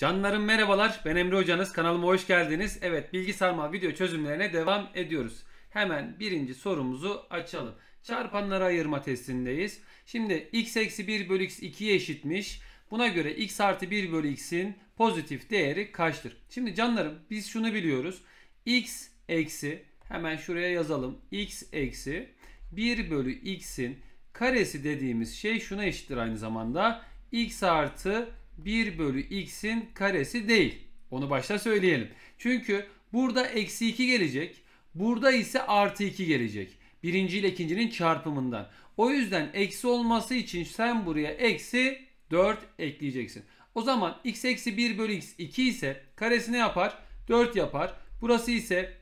Canlarım merhabalar. Ben Emre Hocanız. Kanalıma hoş geldiniz. Evet bilgi sarmal video çözümlerine devam ediyoruz. Hemen birinci sorumuzu açalım. Çarpanları ayırma testindeyiz. Şimdi x eksi 1 bölü x 2'ye eşitmiş. Buna göre x artı 1 bölü x'in pozitif değeri kaçtır? Şimdi canlarım biz şunu biliyoruz. x eksi hemen şuraya yazalım. x eksi 1 bölü x'in karesi dediğimiz şey şuna eşittir aynı zamanda. x artı 1 bölü x'in karesi değil. Onu başta söyleyelim. Çünkü burada eksi 2 gelecek. Burada ise artı 2 gelecek. Birinci ile ikincinin çarpımından. O yüzden eksi olması için sen buraya eksi 4 ekleyeceksin. O zaman x eksi 1 bölü x 2 ise karesi ne yapar? 4 yapar. Burası ise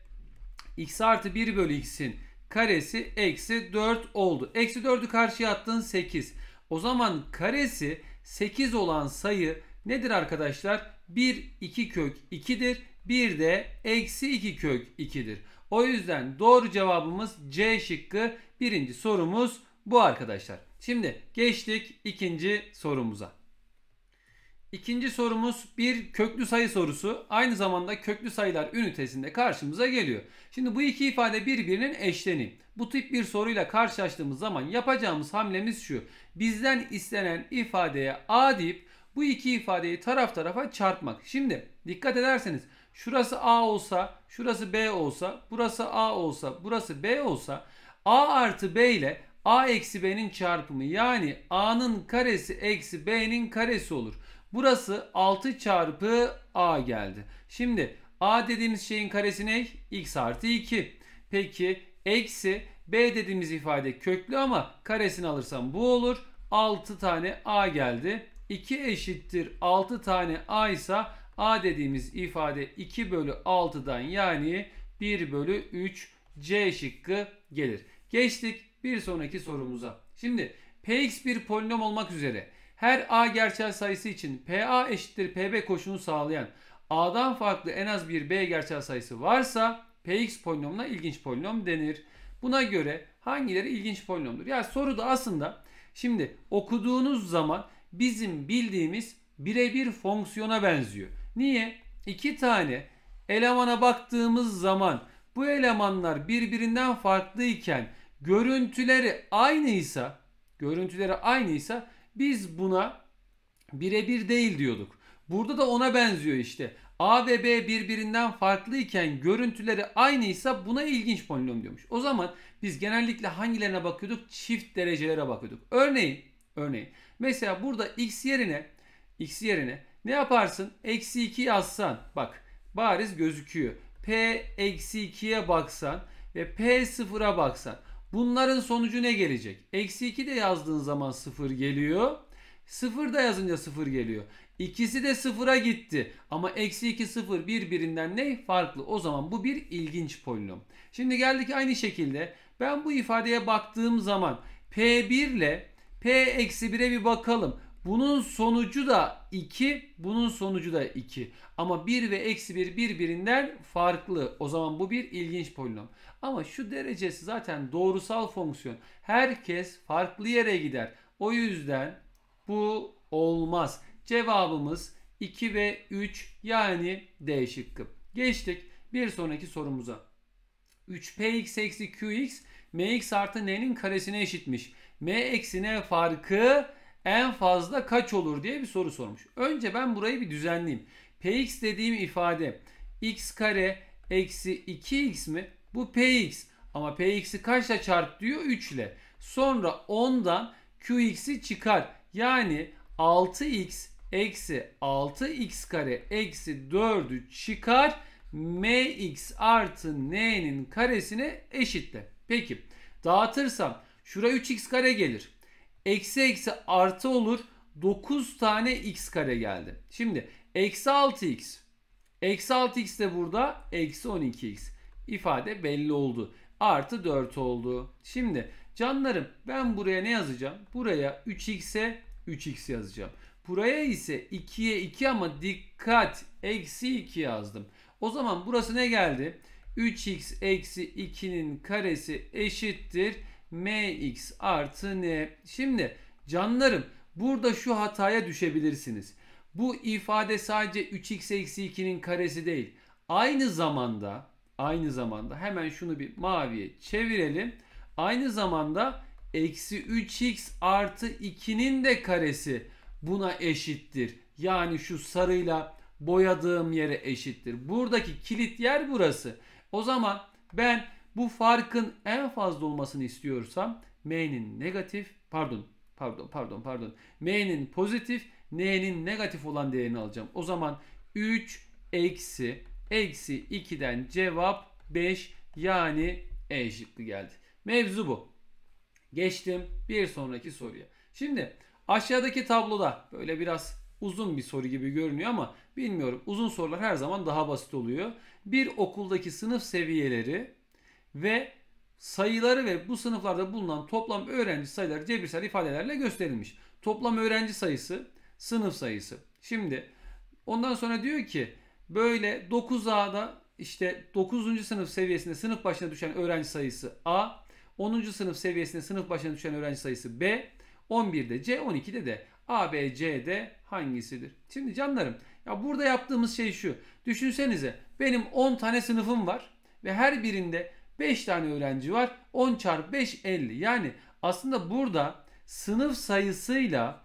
x artı 1 bölü x'in karesi eksi 4 oldu. Eksi 4'ü karşıya attın 8. O zaman karesi 8 olan sayı nedir arkadaşlar? 1, 2 kök 2'dir. Bir de eksi 2 kök 2'dir. O yüzden doğru cevabımız C şıkkı. Birinci sorumuz bu arkadaşlar. Şimdi geçtik ikinci sorumuza. İkinci sorumuz bir köklü sayı sorusu. Aynı zamanda köklü sayılar ünitesinde karşımıza geliyor. Şimdi bu iki ifade birbirinin eşleni. Bu tip bir soruyla karşılaştığımız zaman yapacağımız hamlemiz şu. Bizden istenen ifadeye a deyip bu iki ifadeyi taraf tarafa çarpmak. Şimdi dikkat ederseniz şurası a olsa, şurası b olsa, burası a olsa, burası b olsa a artı b ile a eksi b'nin çarpımı yani a'nın karesi eksi b'nin karesi olur. Burası 6 çarpı a geldi. Şimdi a dediğimiz şeyin karesi ne? x artı 2. Peki eksi b dediğimiz ifade köklü ama karesini alırsam bu olur. 6 tane a geldi. 2 eşittir 6 tane a ise a dediğimiz ifade 2 bölü 6'dan yani 1 bölü 3 c şıkkı gelir. Geçtik bir sonraki sorumuza. Şimdi px bir polinom olmak üzere her A gerçel sayısı için PA eşittir PB koşunu sağlayan A'dan farklı en az bir B gerçel sayısı varsa PX polinomuna ilginç polinom denir. Buna göre hangileri ilginç polinomdur? Yani soru da aslında şimdi okuduğunuz zaman bizim bildiğimiz birebir fonksiyona benziyor. Niye? İki tane elemana baktığımız zaman bu elemanlar birbirinden farklı iken görüntüleri aynıysa görüntüleri aynıysa biz buna birebir değil diyorduk. Burada da ona benziyor işte. A ve B birbirinden farklı iken görüntüleri aynıysa buna ilginç polinom diyormuş. O zaman biz genellikle hangilerine bakıyorduk? Çift derecelere bakıyorduk. Örneğin, örneğin mesela burada x yerine x yerine ne yaparsın? Eksi 2 yazsan bak bariz gözüküyor. P eksi 2'ye baksan ve P sıfıra baksan. Bunların sonucu ne gelecek? Eksi 2 de yazdığın zaman 0 geliyor. 0 da yazınca 0 geliyor. İkisi de 0'a gitti. Ama eksi 2 0 birbirinden ne? Farklı. O zaman bu bir ilginç polinom. Şimdi geldik aynı şekilde. Ben bu ifadeye baktığım zaman P1 ile P-1'e bir bakalım. Bunun sonucu da 2, bunun sonucu da 2. Ama 1 ve eksi 1 birbirinden farklı. O zaman bu bir ilginç polinom. Ama şu derecesi zaten doğrusal fonksiyon. Herkes farklı yere gider. O yüzden bu olmaz. Cevabımız 2 ve 3 yani D şıkkı. Geçtik bir sonraki sorumuza. 3px eksi qx mx artı n'nin karesine eşitmiş. m eksi n farkı en fazla kaç olur diye bir soru sormuş. Önce ben burayı bir düzenleyeyim. Px dediğim ifade x kare eksi 2x mi? Bu px. Ama px'i kaçla çarp diyor? 3 ile. Sonra 10'dan qx'i çıkar. Yani 6x eksi 6x kare eksi 4'ü çıkar. mx artı n'nin karesine eşitle. Peki dağıtırsam şura 3x kare gelir. Eksi eksi artı olur. 9 tane x kare geldi. Şimdi eksi 6x. Eksi 6x de burada eksi 12x. ifade belli oldu. Artı 4 oldu. Şimdi canlarım ben buraya ne yazacağım? Buraya 3x'e 3x yazacağım. Buraya ise 2'ye 2 ama dikkat eksi 2 yazdım. O zaman burası ne geldi? 3x eksi 2'nin karesi eşittir mx artı n. Şimdi canlarım burada şu hataya düşebilirsiniz. Bu ifade sadece 3x eksi 2'nin karesi değil. Aynı zamanda aynı zamanda hemen şunu bir maviye çevirelim. Aynı zamanda eksi 3x artı 2'nin de karesi buna eşittir. Yani şu sarıyla boyadığım yere eşittir. Buradaki kilit yer burası. O zaman ben bu farkın en fazla olmasını istiyorsam M'nin negatif pardon pardon pardon pardon M'nin pozitif N'nin negatif olan değerini alacağım. O zaman 3 eksi eksi 2'den cevap 5 yani E şıkkı geldi. Mevzu bu. Geçtim bir sonraki soruya. Şimdi aşağıdaki tabloda böyle biraz uzun bir soru gibi görünüyor ama bilmiyorum uzun sorular her zaman daha basit oluyor. Bir okuldaki sınıf seviyeleri ve sayıları ve bu sınıflarda bulunan toplam öğrenci sayıları cebirsel ifadelerle gösterilmiş. Toplam öğrenci sayısı, sınıf sayısı. Şimdi ondan sonra diyor ki böyle 9A'da işte 9. sınıf seviyesinde sınıf başına düşen öğrenci sayısı A, 10. sınıf seviyesinde sınıf başına düşen öğrenci sayısı B, 11'de C, 12'de de A, B, C, D hangisidir? Şimdi canlarım ya burada yaptığımız şey şu. Düşünsenize benim 10 tane sınıfım var ve her birinde 5 tane öğrenci var. 10 çarpı 5 50. Yani aslında burada sınıf sayısıyla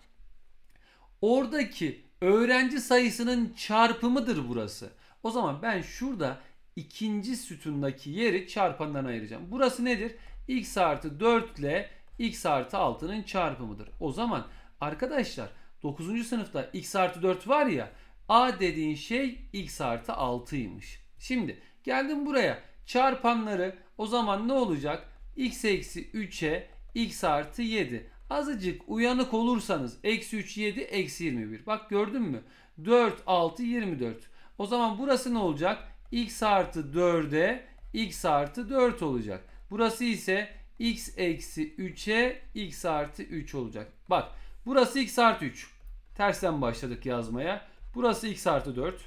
oradaki öğrenci sayısının çarpımıdır burası. O zaman ben şurada ikinci sütundaki yeri çarpandan ayıracağım. Burası nedir? x artı 4 ile x artı 6'nın çarpımıdır. O zaman arkadaşlar 9. sınıfta x artı 4 var ya a dediğin şey x artı 6'ymış. Şimdi geldim buraya Çarpanları o zaman ne olacak? x eksi 3'e x artı 7. Azıcık uyanık olursanız eksi 3 7 eksi 21. Bak gördün mü? 4 6 24. O zaman burası ne olacak? x artı 4'e x artı 4 olacak. Burası ise x eksi 3'e x artı 3 olacak. Bak burası x artı 3. Tersten başladık yazmaya. Burası x artı 4.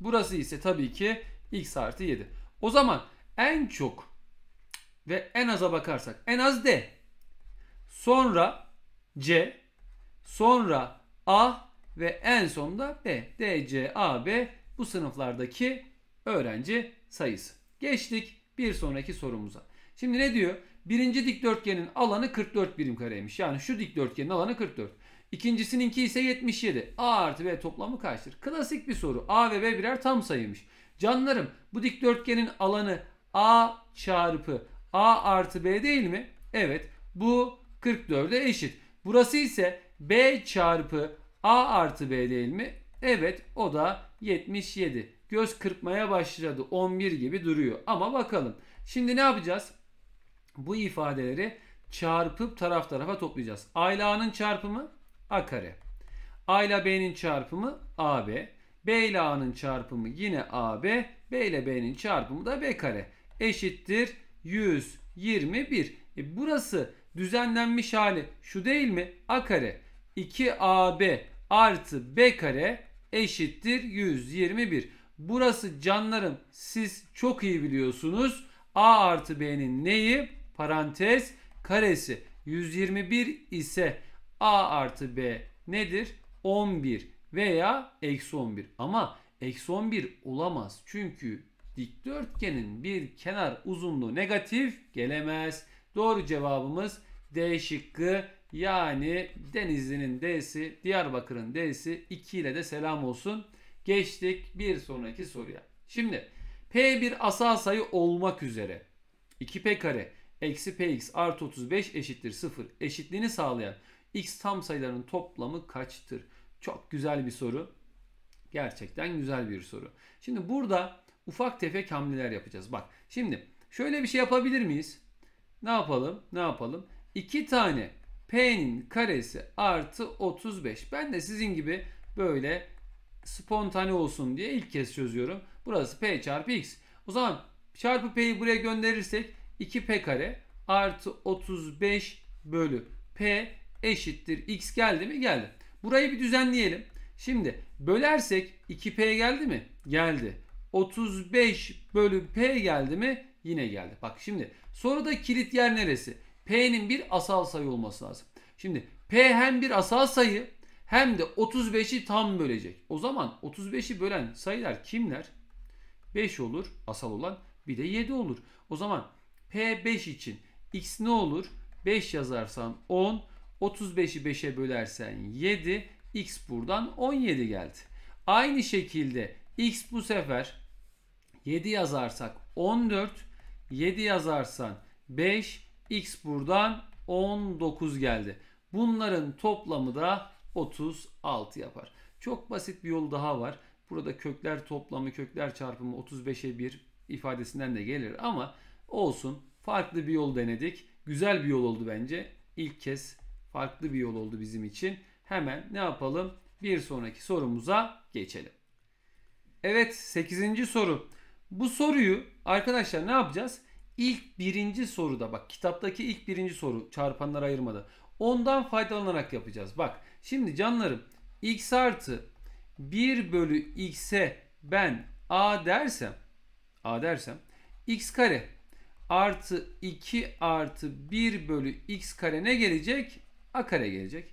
Burası ise tabii ki x artı 7. O zaman en çok ve en aza bakarsak en az D. Sonra C. Sonra A ve en sonunda B. D, C, A, B bu sınıflardaki öğrenci sayısı. Geçtik bir sonraki sorumuza. Şimdi ne diyor? Birinci dikdörtgenin alanı 44 birim kareymiş. Yani şu dikdörtgenin alanı 44. İkincisininki ise 77. A artı B toplamı kaçtır? Klasik bir soru. A ve B birer tam sayıymış. Canlarım bu dikdörtgenin alanı A çarpı A artı B değil mi? Evet bu 44'e eşit. Burası ise B çarpı A artı B değil mi? Evet o da 77. Göz kırpmaya başladı. 11 gibi duruyor. Ama bakalım. Şimdi ne yapacağız? Bu ifadeleri çarpıp taraf tarafa toplayacağız. A ile A'nın çarpımı A kare. A ile B'nin çarpımı AB. B ile A'nın çarpımı yine AB. B ile B'nin çarpımı da B kare. Eşittir 121. E burası düzenlenmiş hali şu değil mi? A kare 2AB artı B kare eşittir 121. Burası canlarım siz çok iyi biliyorsunuz. A artı B'nin neyi? Parantez karesi. 121 ise A artı B nedir? 11 veya eksi 11. Ama eksi 11 olamaz. Çünkü dikdörtgenin bir kenar uzunluğu negatif gelemez. Doğru cevabımız D şıkkı yani Denizli'nin D'si, Diyarbakır'ın D'si 2 ile de selam olsun. Geçtik bir sonraki soruya. Şimdi P bir asal sayı olmak üzere 2P kare eksi px artı 35 eşittir 0 eşitliğini sağlayan x tam sayıların toplamı kaçtır? Çok güzel bir soru. Gerçekten güzel bir soru. Şimdi burada ufak tefek hamleler yapacağız. Bak şimdi şöyle bir şey yapabilir miyiz? Ne yapalım? Ne yapalım? 2 tane P'nin karesi artı 35. Ben de sizin gibi böyle spontane olsun diye ilk kez çözüyorum. Burası P çarpı X. O zaman çarpı P'yi buraya gönderirsek 2P kare artı 35 bölü P eşittir X geldi mi? Geldi. Burayı bir düzenleyelim. Şimdi bölersek 2P geldi mi? Geldi. 35 bölü P geldi mi? Yine geldi. Bak şimdi soruda kilit yer neresi? P'nin bir asal sayı olması lazım. Şimdi P hem bir asal sayı hem de 35'i tam bölecek. O zaman 35'i bölen sayılar kimler? 5 olur asal olan bir de 7 olur. O zaman P5 için X ne olur? 5 yazarsan 10 35'i 5'e bölersen 7. X buradan 17 geldi. Aynı şekilde X bu sefer 7 yazarsak 14. 7 yazarsan 5. X buradan 19 geldi. Bunların toplamı da 36 yapar. Çok basit bir yol daha var. Burada kökler toplamı, kökler çarpımı 35'e 1 ifadesinden de gelir ama olsun. Farklı bir yol denedik. Güzel bir yol oldu bence. İlk kez farklı bir yol oldu bizim için. Hemen ne yapalım? Bir sonraki sorumuza geçelim. Evet 8. soru. Bu soruyu arkadaşlar ne yapacağız? İlk birinci soruda bak kitaptaki ilk birinci soru çarpanlar ayırmada. Ondan faydalanarak yapacağız. Bak şimdi canlarım x artı 1 bölü x'e ben a dersem a dersem x kare artı 2 artı 1 bölü x kare ne gelecek? A kare gelecek.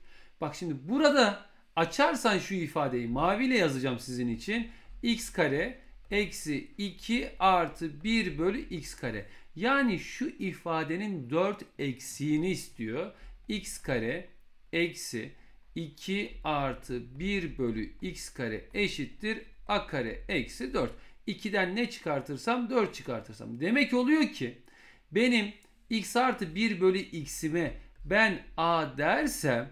Bak şimdi burada açarsan şu ifadeyi maviyle yazacağım sizin için. X kare eksi 2 artı 1 bölü x kare. Yani şu ifadenin 4 eksiğini istiyor. x kare eksi 2 artı 1 bölü x kare eşittir a kare eksi 4. 2'den ne çıkartırsam 4 çıkartırsam. Demek oluyor ki benim x artı 1 bölü x'ime ben A dersem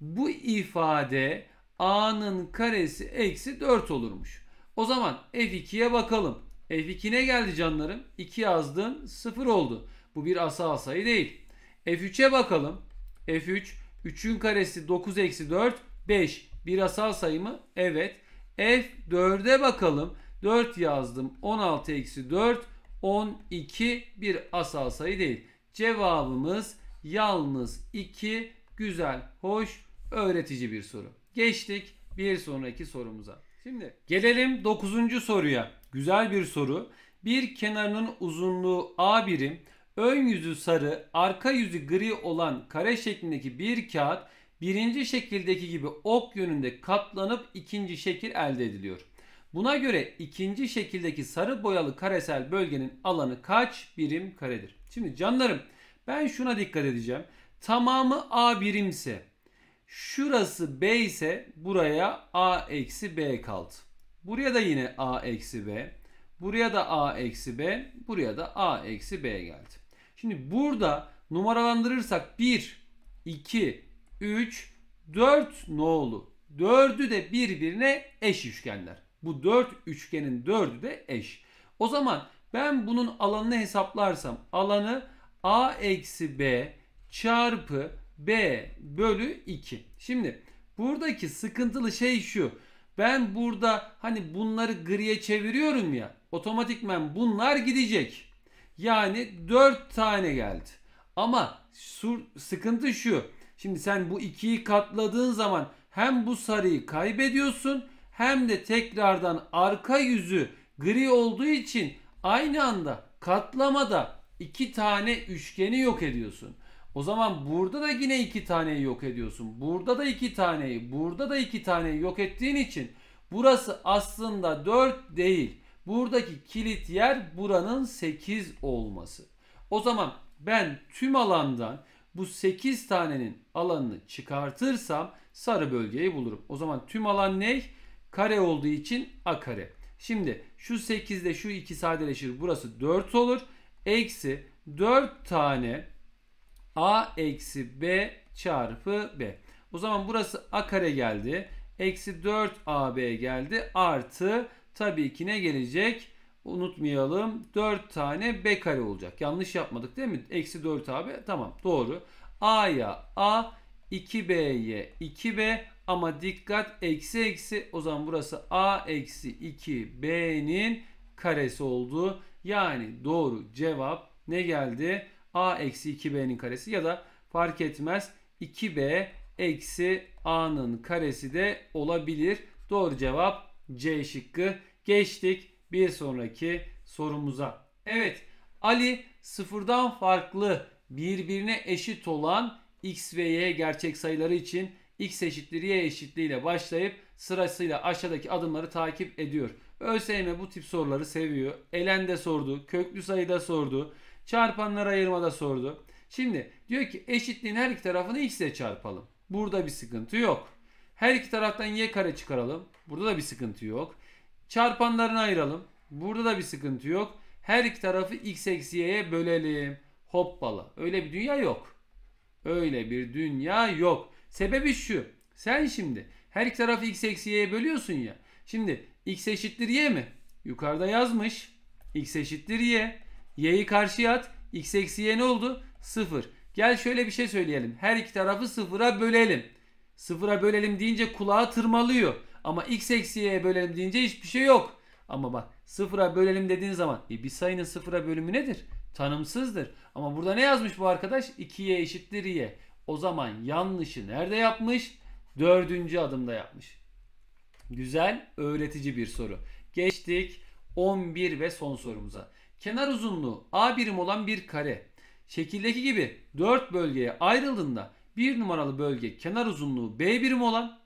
bu ifade A'nın karesi eksi 4 olurmuş. O zaman F2'ye bakalım. F2 ne geldi canlarım? 2 yazdım 0 oldu. Bu bir asal sayı değil. F3'e bakalım. F3 3'ün karesi 9 eksi 4 5. Bir asal sayı mı? Evet. F4'e bakalım. 4 yazdım. 16 eksi 4 12 bir asal sayı değil. Cevabımız Yalnız 2 güzel, hoş, öğretici bir soru. Geçtik bir sonraki sorumuza. Şimdi gelelim 9. soruya. Güzel bir soru. Bir kenarının uzunluğu A birim, ön yüzü sarı, arka yüzü gri olan kare şeklindeki bir kağıt birinci şekildeki gibi ok yönünde katlanıp ikinci şekil elde ediliyor. Buna göre ikinci şekildeki sarı boyalı karesel bölgenin alanı kaç birim karedir? Şimdi canlarım ben şuna dikkat edeceğim. Tamamı A birimse şurası B ise buraya A eksi B kaldı. Buraya da yine A eksi B. Buraya da A eksi B. Buraya da A eksi B geldi. Şimdi burada numaralandırırsak 1, 2, 3, 4 nolu. 4'ü de birbirine eş üçgenler. Bu 4 üçgenin 4'ü de eş. O zaman ben bunun alanını hesaplarsam alanı a eksi b çarpı b bölü 2. Şimdi buradaki sıkıntılı şey şu. Ben burada hani bunları griye çeviriyorum ya otomatikmen bunlar gidecek. Yani 4 tane geldi. Ama sur, sıkıntı şu. Şimdi sen bu 2'yi katladığın zaman hem bu sarıyı kaybediyorsun hem de tekrardan arka yüzü gri olduğu için aynı anda katlamada iki tane üçgeni yok ediyorsun. O zaman burada da yine iki taneyi yok ediyorsun. Burada da iki taneyi, burada da iki taneyi yok ettiğin için burası aslında 4 değil. Buradaki kilit yer buranın 8 olması. O zaman ben tüm alandan bu 8 tanenin alanını çıkartırsam sarı bölgeyi bulurum. O zaman tüm alan ne? Kare olduğu için a kare. Şimdi şu 8 ile şu 2 sadeleşir. Burası 4 olur eksi 4 tane a eksi b çarpı b. O zaman burası a kare geldi. Eksi 4ab geldi. Artı tabii ki ne gelecek? Unutmayalım 4 tane b kare olacak. Yanlış yapmadık değil mi? Eksi 4ab tamam doğru. a'ya a 2b'ye 2b ama dikkat eksi eksi o zaman burası a eksi 2b'nin karesi oldu. Yani doğru cevap ne geldi? A eksi 2B'nin karesi ya da fark etmez 2B eksi A'nın karesi de olabilir. Doğru cevap C şıkkı. Geçtik bir sonraki sorumuza. Evet Ali sıfırdan farklı birbirine eşit olan x ve y gerçek sayıları için x eşittir y eşitliği ile başlayıp sırasıyla aşağıdaki adımları takip ediyor. ÖSYM bu tip soruları seviyor. Elende sordu, köklü sayıda sordu, ayırma da sordu. Şimdi diyor ki eşitliğin her iki tarafını x ile çarpalım. Burada bir sıkıntı yok. Her iki taraftan y kare çıkaralım. Burada da bir sıkıntı yok. Çarpanlarını ayıralım. Burada da bir sıkıntı yok. Her iki tarafı x eksi y'ye bölelim. Hoppala. Öyle bir dünya yok. Öyle bir dünya yok. Sebebi şu. Sen şimdi her iki tarafı x eksi y'ye bölüyorsun ya. Şimdi x eşittir y mi? Yukarıda yazmış. x eşittir y. y'yi karşıya at. x eksi y ne oldu? 0. Gel şöyle bir şey söyleyelim. Her iki tarafı sıfıra bölelim. Sıfıra bölelim deyince kulağa tırmalıyor. Ama x eksi y'ye bölelim deyince hiçbir şey yok. Ama bak sıfıra bölelim dediğin zaman e, bir sayının sıfıra bölümü nedir? Tanımsızdır. Ama burada ne yazmış bu arkadaş? 2y eşittir y. O zaman yanlışı nerede yapmış? Dördüncü adımda yapmış. Güzel, öğretici bir soru. Geçtik 11 ve son sorumuza. Kenar uzunluğu A birim olan bir kare. Şekildeki gibi 4 bölgeye ayrıldığında bir numaralı bölge kenar uzunluğu B birim olan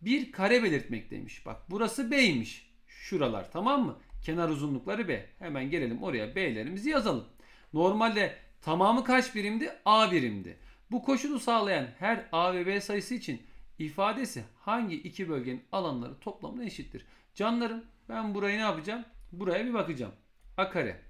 bir kare belirtmek demiş Bak burası B'ymiş. Şuralar tamam mı? Kenar uzunlukları B. Hemen gelelim oraya B'lerimizi yazalım. Normalde tamamı kaç birimdi? A birimdi. Bu koşulu sağlayan her A ve B sayısı için ifadesi hangi iki bölgenin alanları toplamına eşittir? Canlarım ben burayı ne yapacağım? Buraya bir bakacağım. A kare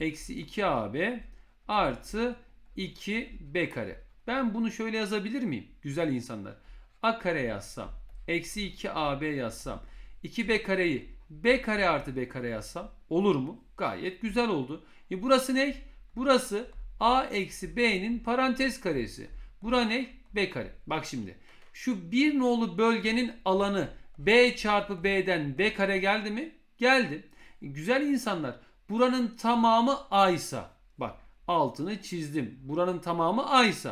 eksi 2AB artı 2B kare. Ben bunu şöyle yazabilir miyim? Güzel insanlar. A kare yazsam. Eksi 2AB yazsam. 2B kareyi B kare artı B kare yazsam. Olur mu? Gayet güzel oldu. E burası ne? Burası A eksi B'nin parantez karesi. Bura ne? B kare. Bak şimdi. Şu bir nolu bölgenin alanı B çarpı B'den B kare geldi mi? Geldi. Güzel insanlar buranın tamamı A ise bak altını çizdim. Buranın tamamı A ise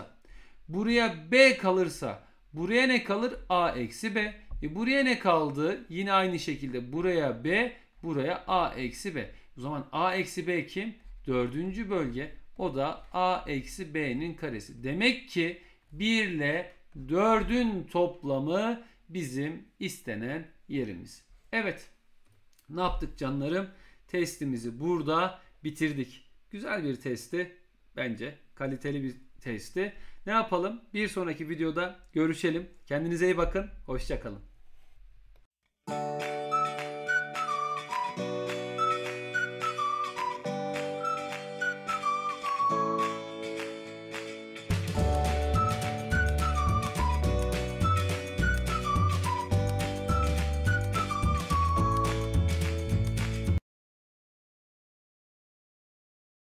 buraya B kalırsa buraya ne kalır? A eksi B. E buraya ne kaldı? Yine aynı şekilde buraya B buraya A eksi B. O zaman A eksi B kim? Dördüncü bölge. O da A eksi B'nin karesi. Demek ki 1 ile 4'ün toplamı bizim istenen yerimiz. Evet. Ne yaptık canlarım? Testimizi burada bitirdik. Güzel bir testi. Bence kaliteli bir testi. Ne yapalım? Bir sonraki videoda görüşelim. Kendinize iyi bakın. Hoşçakalın.